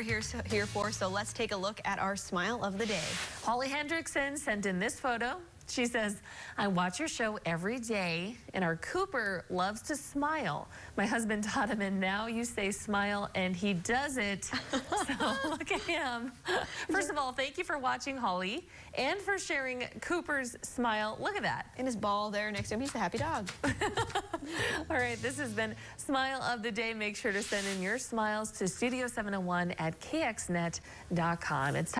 we're here, so, here for, so let's take a look at our smile of the day. Holly Hendrickson sent in this photo. She says, I watch your show every day, and our Cooper loves to smile. My husband taught him, and now you say smile, and he does it. so look at him. First of all, thank you for watching Holly and for sharing Cooper's smile. Look at that. And his ball there next to him. He's a happy dog. All right. this has been Smile of the Day. Make sure to send in your smiles to studio701 at kxnet.com. It's